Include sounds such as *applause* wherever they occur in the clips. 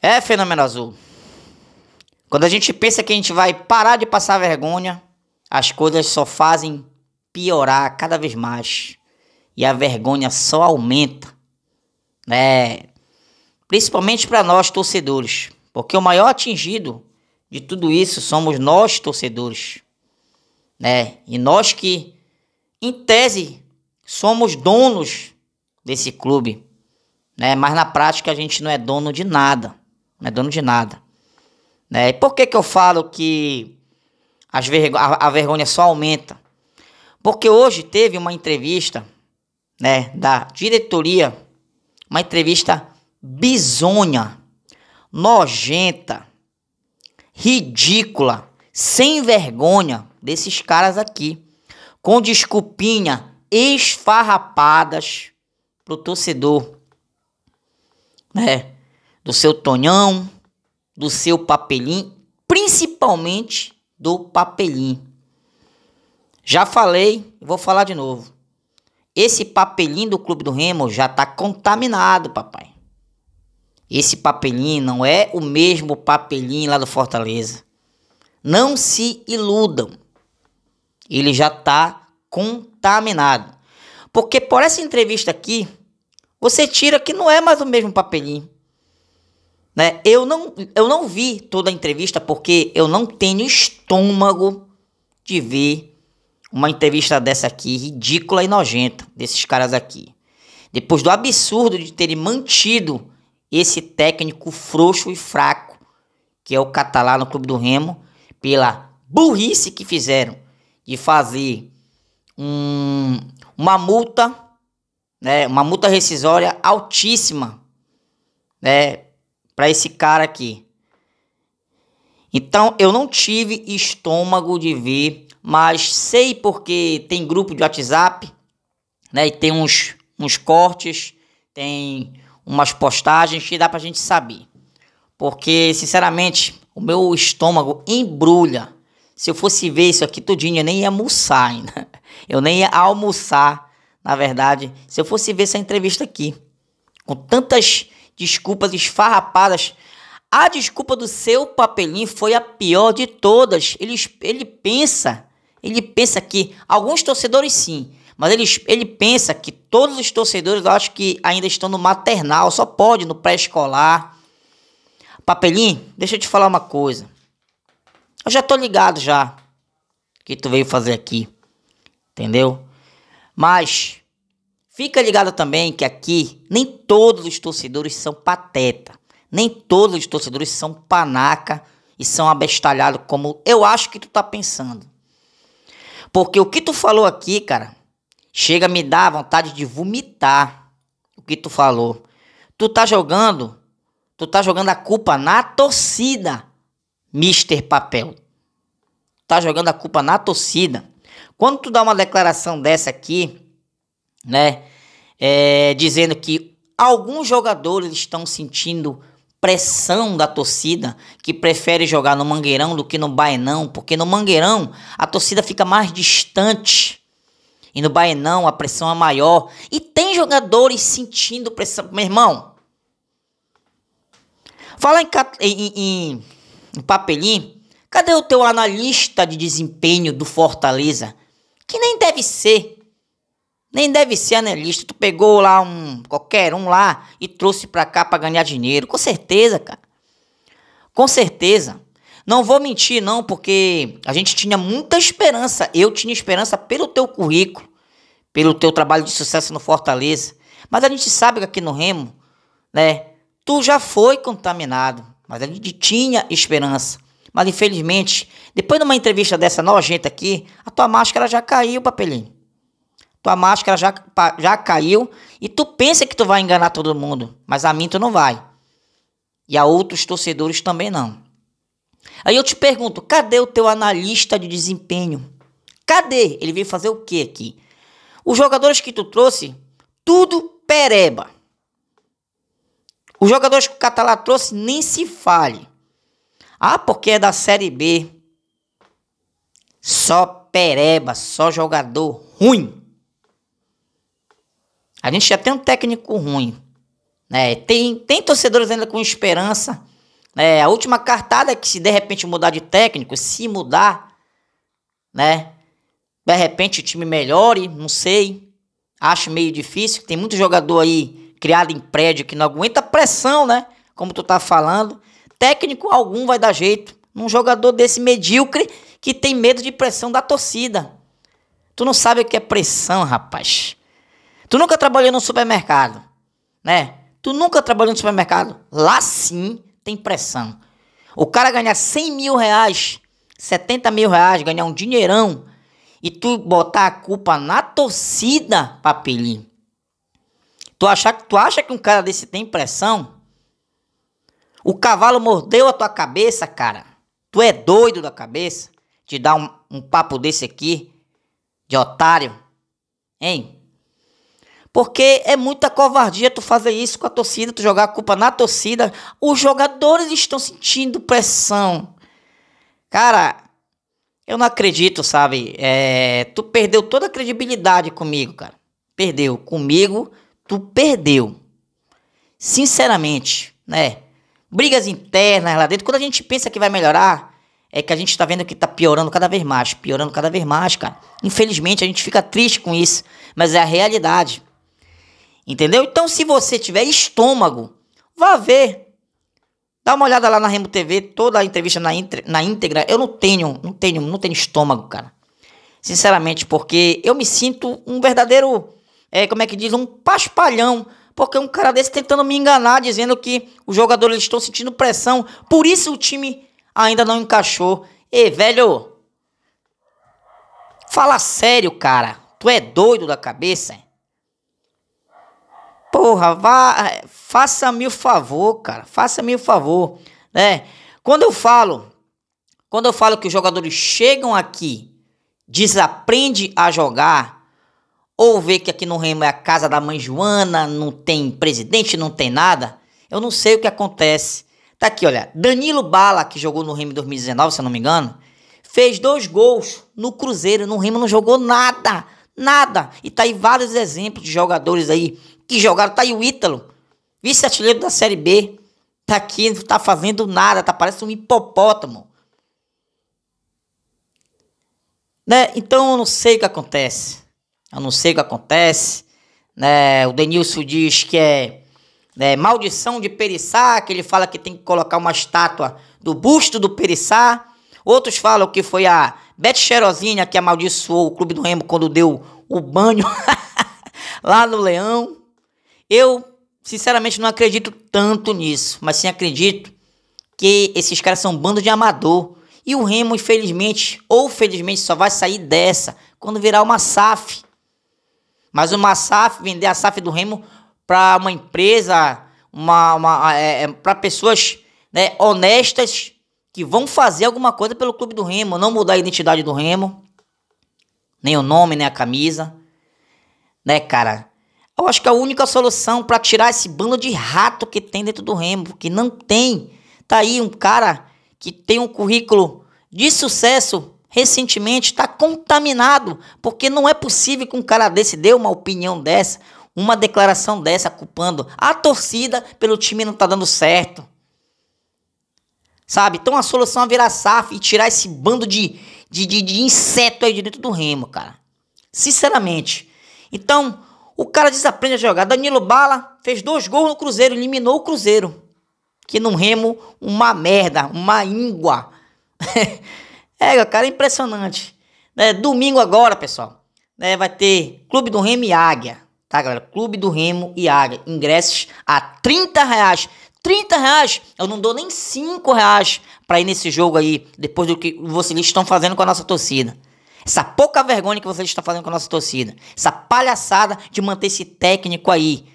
É, fenômeno azul. Quando a gente pensa que a gente vai parar de passar vergonha, as coisas só fazem piorar cada vez mais. E a vergonha só aumenta. É, principalmente para nós torcedores, porque o maior atingido de tudo isso somos nós torcedores, né? E nós que em tese somos donos desse clube, né? Mas na prática a gente não é dono de nada não é dono de nada. Né? E por que, que eu falo que as vergo a, vergonha só aumenta? Porque hoje teve uma entrevista né, da diretoria, uma entrevista bizonha, nojenta, ridícula, sem vergonha desses caras aqui, com desculpinha esfarrapadas pro torcedor. Né? do seu tonhão, do seu papelim, principalmente do papelim. Já falei, vou falar de novo. Esse papelim do Clube do Remo já está contaminado, papai. Esse papelim não é o mesmo papelim lá do Fortaleza. Não se iludam. Ele já está contaminado. Porque por essa entrevista aqui, você tira que não é mais o mesmo papelinho. Né? Eu, não, eu não vi toda a entrevista porque eu não tenho estômago de ver uma entrevista dessa aqui, ridícula e nojenta, desses caras aqui. Depois do absurdo de terem mantido esse técnico frouxo e fraco, que é o catalá no Clube do Remo, pela burrice que fizeram de fazer um, uma multa, né, uma multa rescisória altíssima, né, para esse cara aqui. Então eu não tive estômago de ver, mas sei porque tem grupo de WhatsApp, né? E tem uns, uns cortes, tem umas postagens que dá pra gente saber. Porque, sinceramente, o meu estômago embrulha. Se eu fosse ver isso aqui tudinho, eu nem ia almoçar ainda. *laughs* Eu nem ia almoçar, na verdade, se eu fosse ver essa entrevista aqui. Com tantas desculpas esfarrapadas. A desculpa do seu papelinho foi a pior de todas. Ele, ele pensa, ele pensa que alguns torcedores sim, mas ele, ele pensa que todos os torcedores, eu acho que ainda estão no maternal, só pode no pré-escolar. Papelinho, deixa eu te falar uma coisa. Eu já tô ligado já que tu veio fazer aqui. Entendeu? Mas Fica ligado também que aqui nem todos os torcedores são pateta, nem todos os torcedores são panaca e são abestalhados como eu acho que tu tá pensando. Porque o que tu falou aqui, cara, chega a me dar vontade de vomitar o que tu falou. Tu tá jogando, tu tá jogando a culpa na torcida, Mister Papel. Tá jogando a culpa na torcida. Quando tu dá uma declaração dessa aqui, né? É, dizendo que alguns jogadores estão sentindo pressão da torcida que prefere jogar no Mangueirão do que no Baenão, porque no Mangueirão a torcida fica mais distante e no Baenão a pressão é maior. E tem jogadores sentindo pressão, meu irmão. Fala em, em, em, em papelinho, cadê o teu analista de desempenho do Fortaleza? Que nem deve ser nem deve ser analista. Tu pegou lá um qualquer um lá e trouxe pra cá pra ganhar dinheiro. Com certeza, cara. Com certeza. Não vou mentir, não, porque a gente tinha muita esperança. Eu tinha esperança pelo teu currículo, pelo teu trabalho de sucesso no Fortaleza. Mas a gente sabe que aqui no Remo, né? Tu já foi contaminado. Mas a gente tinha esperança. Mas infelizmente, depois de uma entrevista dessa nojenta aqui, a tua máscara já caiu, papelinho tua máscara já, já caiu e tu pensa que tu vai enganar todo mundo, mas a mim tu não vai. E a outros torcedores também não. Aí eu te pergunto, cadê o teu analista de desempenho? Cadê? Ele veio fazer o que aqui? Os jogadores que tu trouxe, tudo pereba. Os jogadores que o Catalá trouxe, nem se fale. Ah, porque é da Série B. Só pereba, só jogador ruim. A gente já tem um técnico ruim. Né? Tem, tem torcedores ainda com esperança. Né? A última cartada é que se de repente mudar de técnico, se mudar, né? De repente o time melhore, não sei. Acho meio difícil. Tem muito jogador aí criado em prédio que não aguenta pressão, né? Como tu tá falando. Técnico algum vai dar jeito. num jogador desse medíocre que tem medo de pressão da torcida. Tu não sabe o que é pressão, rapaz. Tu nunca trabalhou no supermercado, né? Tu nunca trabalhou no supermercado. Lá sim tem pressão. O cara ganhar 100 mil reais, 70 mil reais, ganhar um dinheirão e tu botar a culpa na torcida, papelinho. Tu, achar, tu acha que um cara desse tem pressão? O cavalo mordeu a tua cabeça, cara. Tu é doido da cabeça? Te dar um, um papo desse aqui, de otário. Hein? Porque é muita covardia tu fazer isso com a torcida, tu jogar a culpa na torcida. Os jogadores estão sentindo pressão. Cara, eu não acredito, sabe? É, tu perdeu toda a credibilidade comigo, cara. Perdeu. Comigo, tu perdeu. Sinceramente, né? Brigas internas lá dentro. Quando a gente pensa que vai melhorar, é que a gente tá vendo que tá piorando cada vez mais, piorando cada vez mais, cara. Infelizmente, a gente fica triste com isso, mas é a realidade. Entendeu? Então, se você tiver estômago, vá ver. Dá uma olhada lá na Remo TV, toda a entrevista na, na íntegra. Eu não tenho, não tenho, não tenho estômago, cara. Sinceramente, porque eu me sinto um verdadeiro, é, como é que diz, um paspalhão. Porque um cara desse tentando me enganar, dizendo que os jogadores estão sentindo pressão. Por isso o time ainda não encaixou. E velho, fala sério, cara. Tu é doido da cabeça? Porra, vá, eh, faça-me o favor, cara. Faça-me o favor, né? Quando eu falo, quando eu falo que os jogadores chegam aqui, desaprende a jogar, ou vê que aqui no Remo é a casa da mãe Joana, não tem presidente, não tem nada, eu não sei o que acontece. Tá aqui, olha, Danilo Bala, que jogou no Remo em 2019, se eu não me engano, fez dois gols no Cruzeiro, no Remo não jogou nada. Nada. E tá aí vários exemplos de jogadores aí que jogaram. Tá aí o Ítalo, vice-artilheiro da Série B. Tá aqui, não tá fazendo nada, tá parece um hipopótamo. Né? Então eu não sei o que acontece. Eu não sei o que acontece. Né? O Denilson diz que é né, maldição de Perissá, que ele fala que tem que colocar uma estátua do busto do Perissá. Outros falam que foi a Beth Cherozinha que amaldiçoou o Clube do Remo quando deu o banho *laughs* lá no Leão. Eu, sinceramente, não acredito tanto nisso, mas sim acredito que esses caras são um bando de amador. E o Remo, infelizmente, ou felizmente, só vai sair dessa quando virar uma SAF. Mas uma SAF, vender a SAF do Remo para uma empresa, uma, uma é, é para pessoas né, honestas que vão fazer alguma coisa pelo clube do Remo, não mudar a identidade do Remo, nem o nome, nem a camisa, né, cara? Eu acho que a única solução para tirar esse bando de rato que tem dentro do Remo, que não tem. Tá aí um cara que tem um currículo de sucesso recentemente, está contaminado, porque não é possível que um cara desse dê uma opinião dessa, uma declaração dessa, culpando a torcida pelo time não tá dando certo. Sabe? Então a solução é virar SAF e tirar esse bando de, de, de, de inseto aí de dentro do remo, cara. Sinceramente. Então, o cara desaprende a jogar. Danilo Bala fez dois gols no Cruzeiro, eliminou o Cruzeiro. Que num remo, uma merda, uma íngua. *laughs* é, cara, é impressionante. É, domingo agora, pessoal, né, vai ter Clube do Remo e Águia. Tá, galera? Clube do Remo e Águia. Ingressos a 30 reais. 30 reais. Eu não dou nem 5 reais para ir nesse jogo aí, depois do que vocês estão fazendo com a nossa torcida. Essa pouca vergonha que vocês estão fazendo com a nossa torcida. Essa palhaçada de manter esse técnico aí.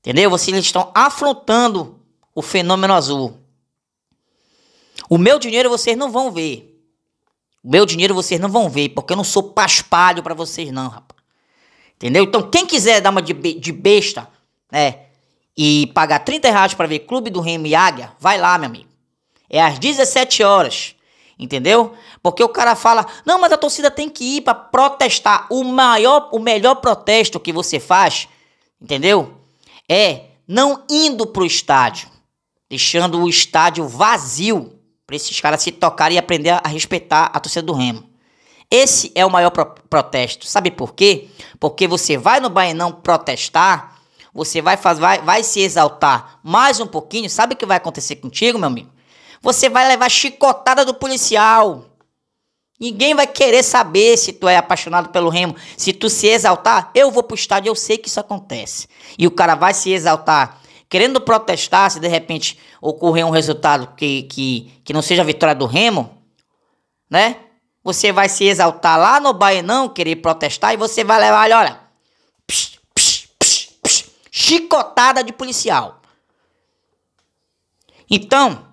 Entendeu? Vocês estão afrontando o fenômeno azul. O meu dinheiro vocês não vão ver. O meu dinheiro vocês não vão ver, porque eu não sou paspalho para vocês não, rapaz. Entendeu? Então quem quiser dar uma de, de besta, né? e pagar 30 reais para ver Clube do Remo e Águia, vai lá, meu amigo. É às 17 horas. Entendeu? Porque o cara fala: "Não, mas a torcida tem que ir para protestar". O maior, o melhor protesto que você faz, entendeu? É não indo pro estádio, deixando o estádio vazio para esses caras se tocarem e aprender a respeitar a torcida do Remo. Esse é o maior pro protesto. Sabe por quê? Porque você vai no Baenão protestar você vai, faz, vai, vai se exaltar mais um pouquinho, sabe o que vai acontecer contigo, meu amigo? Você vai levar chicotada do policial. Ninguém vai querer saber se tu é apaixonado pelo remo. Se tu se exaltar, eu vou pro estádio, eu sei que isso acontece. E o cara vai se exaltar querendo protestar se de repente ocorrer um resultado que, que, que não seja a vitória do remo, né? Você vai se exaltar lá no Baenão, querer protestar e você vai levar, olha, olha psh, Chicotada de policial. Então,